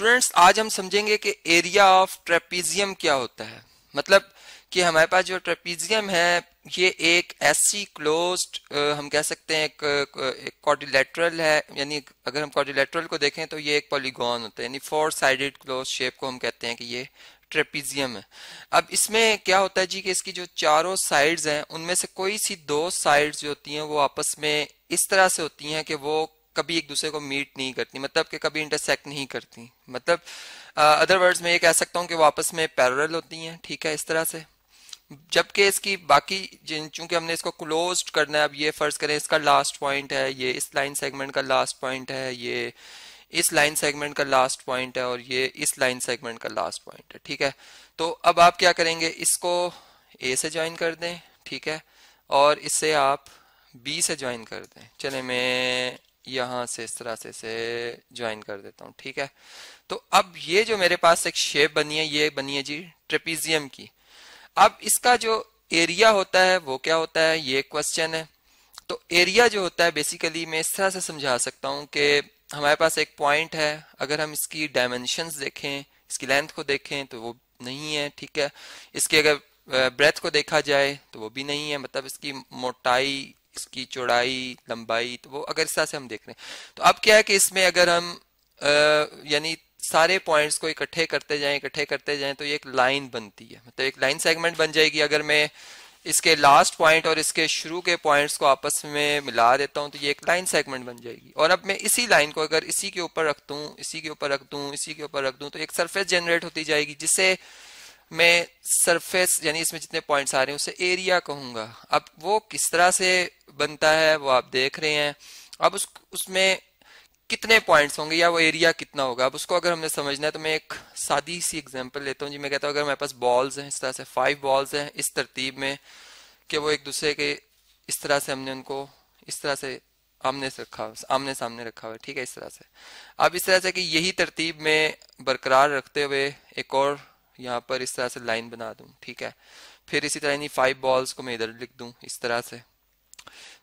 Students आज हम समझेंगे कि एरिया ऑफ ट्रेपीजियम क्या होता है मतलब कि हमारे पास जो ट्रेपीजियम है ये एक ऐसी क्लोज्ड हम कह सकते हैं एक, कॉर्डिलेटरल है यानी अगर हम कॉर्डिलेटरल को देखें तो ये एक पॉलीगॉन होता है यानी फोर साइडेड क्लोज शेप को हम कहते हैं कि ये ट्रेपीजियम है अब इसमें क्या होता है जी कि इसकी जो चारों साइड्स हैं उनमें से कोई सी दो साइड्स जो होती हैं वो आपस में इस तरह से होती हैं कि वो कभी एक दूसरे को मीट नहीं करती मतलब कि कभी इंटरसेक्ट नहीं करती मतलब अदर uh, वर्ड्स में ये कह सकता हूँ कि वो आपस में पैरल होती हैं ठीक है इस तरह से जबकि इसकी बाकी जिन चूंकि हमने इसको क्लोज करना है अब ये फर्ज करें इसका लास्ट पॉइंट है ये इस लाइन सेगमेंट का लास्ट पॉइंट है ये इस लाइन सेगमेंट का लास्ट पॉइंट है और ये इस लाइन सेगमेंट का लास्ट पॉइंट है ठीक है तो अब आप क्या करेंगे इसको ए से ज्वाइन कर दें ठीक है और इससे आप बी से ज्वाइन कर दें चले मैं यहां से इस तरह से इसे ज्वाइन कर देता हूँ ठीक है तो अब ये जो मेरे पास एक शेप बनी है ये बनी है जी ट्रेपीजियम की अब इसका जो एरिया होता है वो क्या होता है ये क्वेश्चन है तो एरिया जो होता है बेसिकली मैं इस तरह से समझा सकता हूँ कि हमारे पास एक पॉइंट है अगर हम इसकी डायमेंशन देखें इसकी लेंथ को देखें तो वो नहीं है ठीक है इसकी अगर ब्रेथ को देखा जाए तो वो भी नहीं है मतलब इसकी मोटाई इसकी चौड़ाई लंबाई तो वो अगर इस तरह से हम देख रहे हैं तो अब क्या है कि इसमें अगर हम यानी सारे पॉइंट्स को इकट्ठे करते जाएं इकट्ठे करते जाएं तो ये एक लाइन बनती है मतलब एक लाइन सेगमेंट बन जाएगी अगर मैं इसके लास्ट पॉइंट और इसके शुरू के पॉइंट्स को आपस में मिला देता हूं तो ये एक लाइन सेगमेंट बन जाएगी और अब मैं इसी लाइन को अगर इसी के ऊपर रख दूं इसी के ऊपर रख दूं इसी के ऊपर रख दूं तो एक सरफेस जनरेट होती जाएगी जिससे मैं सरफेस यानी इसमें जितने पॉइंट्स आ रहे हैं उसे एरिया कहूंगा अब वो किस तरह से बनता है वो आप देख रहे हैं अब उस उसमें कितने पॉइंट्स होंगे या वो एरिया कितना होगा अब उसको अगर हमने समझना है तो मैं एक सादी सी एग्जांपल लेता हूँ जी मैं कहता हूँ अगर मेरे पास बॉल्स हैं इस तरह से फाइव बॉल्स हैं इस तरतीब में कि वो एक दूसरे के इस तरह से हमने उनको इस तरह से आमने से रखा आमने सामने रखा हुआ ठीक है इस तरह से अब इस तरह से कि यही तरतीब में बरकरार रखते हुए एक और यहाँ पर इस तरह से लाइन बना दूँ ठीक है फिर इसी तरह इन्हीं फाइव बॉल्स को मैं इधर लिख दूँ इस तरह से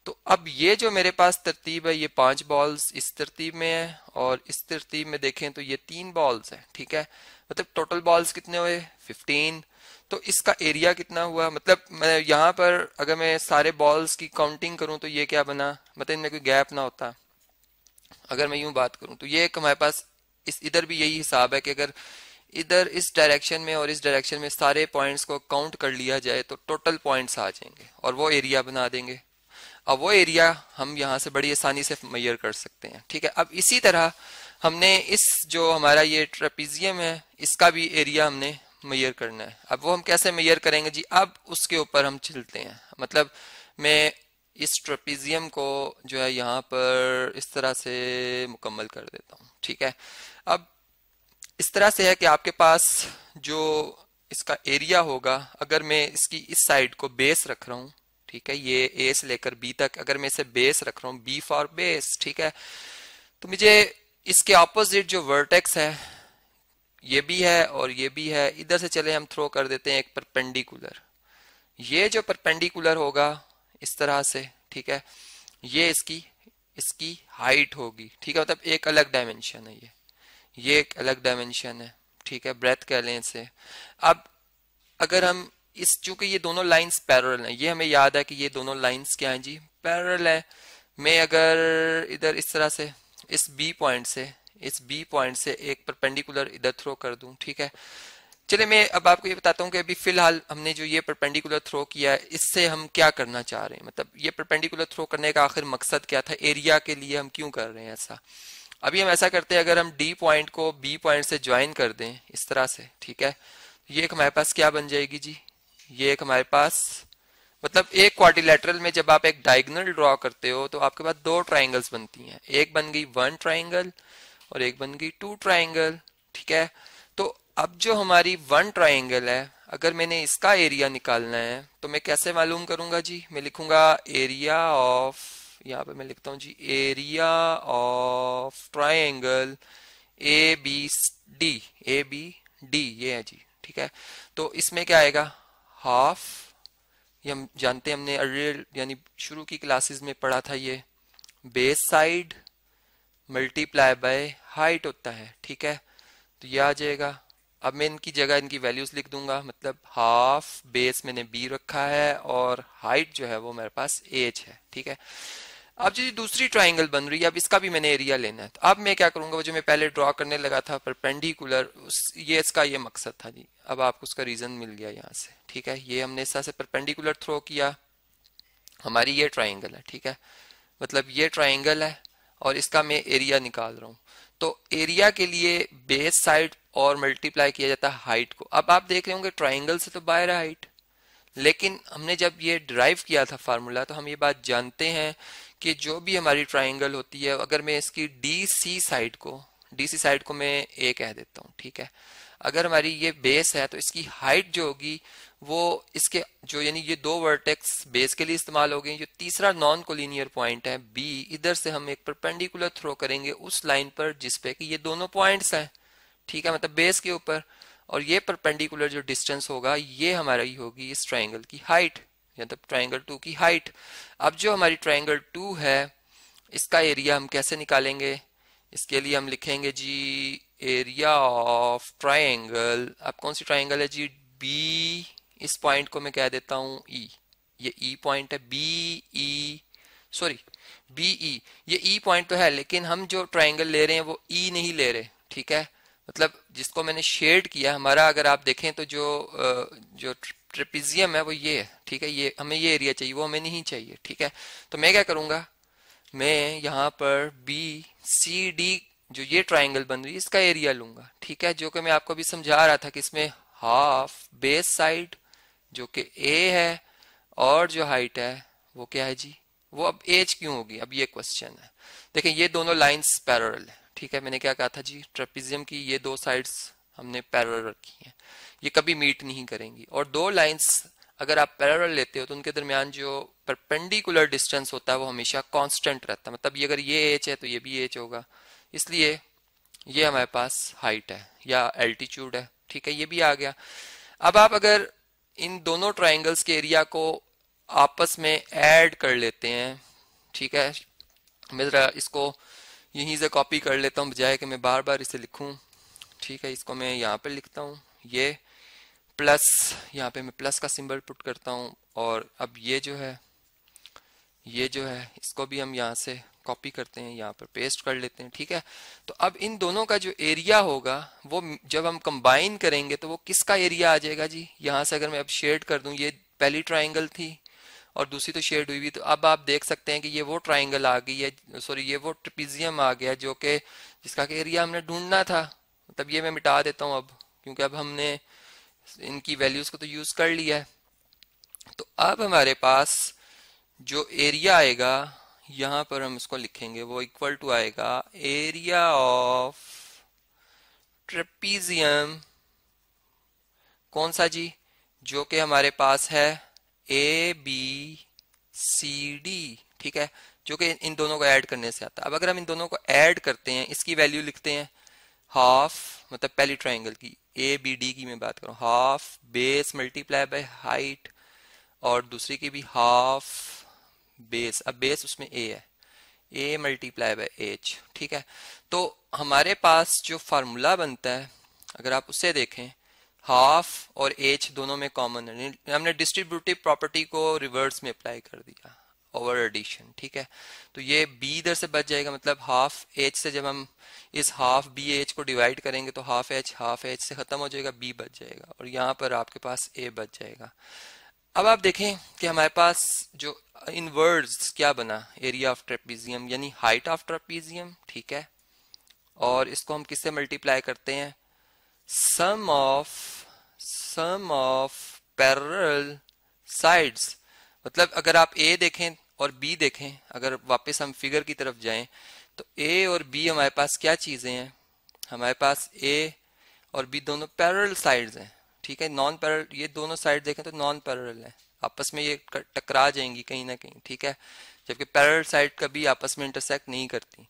तो अब ये जो मेरे पास तरतीब है ये पांच बॉल्स इस तरतीब में है और इस तरतीब में देखें तो ये तीन बॉल्स है ठीक है मतलब टोटल बॉल्स कितने हुए 15 तो इसका एरिया कितना हुआ मतलब मैं यहाँ पर अगर मैं सारे बॉल्स की काउंटिंग करूँ तो ये क्या बना मतलब इनमें कोई गैप ना होता अगर मैं यूं बात करूँ तो ये एक हमारे पास इस इधर भी यही हिसाब है कि अगर इधर इस डायरेक्शन में और इस डायरेक्शन में सारे पॉइंट्स को काउंट कर लिया जाए तो टोटल पॉइंट्स आ जाएंगे और वो एरिया बना देंगे अब वो एरिया हम यहाँ से बड़ी आसानी से मैयर कर सकते हैं ठीक है अब इसी तरह हमने इस जो हमारा ये ट्रपीजियम है इसका भी एरिया हमने मैयर करना है अब वो हम कैसे मैयर करेंगे जी अब उसके ऊपर हम चलते हैं मतलब मैं इस ट्रपीजियम को जो है यहाँ पर इस तरह से मुकम्मल कर देता हूँ ठीक है अब इस तरह से है कि आपके पास जो इसका एरिया होगा अगर मैं इसकी इस साइड को बेस रख रहा हूँ ठीक है ये ए से लेकर बी तक अगर मैं इसे बेस रख रहा हूँ बी फॉर बेस ठीक है तो मुझे इसके ऑपोजिट जो वर्टेक्स है ये भी है और ये भी है इधर से चले हम थ्रो कर देते हैं एक परपेंडिकुलर ये जो परपेंडिकुलर होगा इस तरह से ठीक है ये इसकी इसकी हाइट होगी ठीक है मतलब एक अलग डायमेंशन है ये ये एक अलग डायमेंशन है ठीक है ब्रेथ कह लें इसे अब अगर हम इस चूंकि ये दोनों लाइंस पैरल हैं ये हमें याद है कि ये दोनों लाइंस क्या हैं जी पैरल है मैं अगर इधर इस तरह से इस बी पॉइंट से इस बी पॉइंट से एक परपेंडिकुलर इधर थ्रो कर दूं ठीक है चलिए मैं अब आपको ये बताता हूँ कि अभी फिलहाल हमने जो ये परपेंडिकुलर थ्रो किया है इससे हम क्या करना चाह रहे हैं मतलब ये परपेंडिकुलर थ्रो करने का आखिर मकसद क्या था एरिया के लिए हम क्यों कर रहे हैं ऐसा अभी हम ऐसा करते हैं अगर हम डी पॉइंट को बी पॉइंट से ज्वाइन कर दें इस तरह से ठीक है तो ये एक हमारे पास क्या बन जाएगी जी ये एक हमारे पास मतलब एक क्वारिलेटरल में जब आप एक डायगनल ड्रॉ करते हो तो आपके पास दो ट्राइंगल्स बनती हैं एक बन गई वन ट्राइंगल और एक बन गई टू ट्राइंगल ठीक है तो अब जो हमारी वन ट्राइंगल है अगर मैंने इसका एरिया निकालना है तो मैं कैसे मालूम करूंगा जी मैं लिखूंगा एरिया ऑफ यहाँ पे मैं लिखता हूँ जी area of triangle A B D A B D ये है जी ठीक है तो इसमें क्या आएगा हाफ ये हम जानते हमने अर्लियर यानी शुरू की क्लासेस में पढ़ा था ये base side multiply by height होता है ठीक है तो ये आ जाएगा अब मैं इनकी जगह इनकी वैल्यूज लिख दूंगा मतलब हाफ बेस मैंने बी रखा है और हाइट जो है वो मेरे पास एच है ठीक है अब जी दूसरी ट्राइंगल बन रही है अब इसका भी मैंने एरिया लेना है तो अब मैं क्या करूंगा वो जो मैं पहले ड्रॉ करने लगा था परपेंडिकुलर ये इसका ये मकसद था जी अब आपको उसका रीजन मिल गया यहाँ से ठीक है ये हमने इस तरह से परपेंडिकुलर थ्रो किया हमारी ये ट्राइंगल है ठीक है मतलब ये ट्राइंगल है और इसका मैं एरिया निकाल रहा हूँ तो एरिया के लिए बेस साइड और मल्टीप्लाई किया जाता है हाइट को अब आप देख रहे होंगे ट्राइंगल से तो बाहर हाइट लेकिन हमने जब ये ड्राइव किया था फार्मूला तो हम ये बात जानते हैं कि जो भी हमारी ट्राइंगल होती है अगर मैं इसकी डी सी साइड को डी सी साइड को मैं ए कह देता हूँ ठीक है अगर हमारी ये बेस है तो इसकी हाइट जो होगी वो इसके जो यानी ये दो वर्टेक्स बेस के लिए इस्तेमाल हो गए जो तीसरा नॉन कोलिनियर पॉइंट है बी इधर से हम एक परपेंडिकुलर थ्रो करेंगे उस लाइन पर जिसपे कि ये दोनों पॉइंट्स हैं ठीक है मतलब बेस के ऊपर और ये परपेंडिकुलर जो डिस्टेंस होगा ये हमारा ही होगी इस ट्राइंगल की हाइट मतलब ट्राइंगल टू की हाइट अब जो हमारी ट्राइंगल टू है इसका एरिया हम कैसे निकालेंगे इसके लिए हम लिखेंगे जी एरिया ऑफ ट्राइंगल अब कौन सी ट्राइंगल है जी बी इस पॉइंट को मैं कह देता हूँ ई e. ये ई e पॉइंट है B E sorry B E ये ई e पॉइंट तो है लेकिन हम जो ट्राइंगल ले रहे हैं वो ई e नहीं ले रहे ठीक है मतलब जिसको मैंने शेड किया हमारा अगर आप देखें तो जो जो ट्रिपिजियम है वो ये है ठीक है ये हमें ये एरिया चाहिए वो हमें नहीं चाहिए ठीक है तो मैं क्या करूंगा मैं यहाँ पर बी सी डी जो ये ट्राइंगल बन रही है इसका एरिया लूंगा ठीक है जो कि मैं आपको अभी समझा रहा था कि इसमें हाफ बेस साइड जो कि ए है और जो हाइट है वो क्या है जी वो अब एज क्यों होगी अब ये क्वेश्चन है देखें ये दोनों लाइंस पैरल है ठीक है मैंने क्या कहा था जी ट्रेपिजियम की ये दो साइड्स हमने पैरल रखी हैं ये कभी मीट नहीं करेंगी और दो लाइंस अगर आप पैरल लेते हो तो उनके दरमियान जो परपेंडिकुलर डिस्टेंस होता है वो हमेशा कांस्टेंट रहता है मतलब ये अगर ये एच है तो ये भी एच होगा इसलिए ये हमारे पास हाइट है या एल्टीट्यूड है ठीक है ये भी आ गया अब आप अगर इन दोनों ट्राइंगल्स के एरिया को आपस में एड कर लेते हैं ठीक है मैं ज़रा इसको यहीं से कॉपी कर लेता हूँ बजाय कि मैं बार बार इसे लिखूँ ठीक है इसको मैं यहाँ पर लिखता हूँ ये प्लस यहाँ पे मैं प्लस का सिंबल पुट करता हूँ और अब ये जो है ये जो है इसको भी हम यहाँ से कॉपी करते हैं यहाँ पर पेस्ट कर लेते हैं ठीक है तो अब इन दोनों का जो एरिया होगा वो जब हम कंबाइन करेंगे तो वो किसका एरिया आ जाएगा जी यहाँ से अगर मैं अब शेड कर दूँ ये पहली ट्राइंगल थी और दूसरी तो शेड हुई भी तो अब आप देख सकते हैं कि ये वो ट्राइंगल आ गई है सॉरी ये वो ट्रिपीजियम आ गया जो कि जिसका कि एरिया हमने ढूंढना था तब ये मैं मिटा देता हूँ अब क्योंकि अब हमने इनकी वैल्यूज को तो यूज कर लिया है तो अब हमारे पास जो एरिया आएगा यहां पर हम इसको लिखेंगे वो इक्वल टू आएगा एरिया ऑफ ट्रेपीजियम कौन सा जी जो कि हमारे पास है ए बी सी डी ठीक है जो कि इन दोनों को ऐड करने से आता है अब अगर हम इन दोनों को ऐड करते हैं इसकी वैल्यू लिखते हैं हाफ मतलब पहली ट्राइंगल की ए बी डी की मैं बात करूं half base multiply by height और दूसरी की भी हाफ बेस अब बेस उसमें ए है ए मल्टीप्लाई बाय एच ठीक है तो हमारे पास जो फार्मूला बनता है अगर आप उसे देखें हाफ और एच दोनों में कॉमन है हमने डिस्ट्रीब्यूटिव प्रॉपर्टी को रिवर्स में अप्लाई कर दिया ओवर एडिशन ठीक है तो ये बी इधर से बच जाएगा मतलब हाफ एच से जब हम इस हाफ बी एच को डिवाइड करेंगे तो हाफ एच हाफ एच से खत्म हो जाएगा बी बच जाएगा और यहाँ पर आपके पास ए बच जाएगा अब आप देखें कि हमारे पास जो इन वर्ड्स क्या बना एरिया ऑफ ट्रेपीजियम यानी हाइट ऑफ ट्रेपीजियम ठीक है और इसको हम किससे मल्टीप्लाई करते हैं sum of sum of parallel sides मतलब अगर आप ए देखें और बी देखें अगर वापस हम फिगर की तरफ जाएं तो ए और बी हमारे पास क्या चीज़ें हैं हमारे पास ए और बी दोनों पैरल साइड्स हैं ठीक है नॉन पैरल ये दोनों साइड देखें तो नॉन पैरल है आपस में ये टकरा जाएंगी कहीं ना कहीं ठीक है जबकि पैरल साइड कभी आपस में इंटरसेक्ट नहीं करती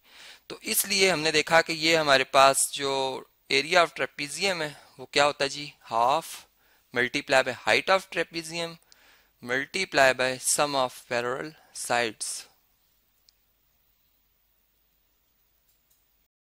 तो इसलिए हमने देखा कि ये हमारे पास जो एरिया ऑफ ट्रेपीजियम है वो क्या होता है जी half multiply by height of trapezium multiply by sum of parallel Sides.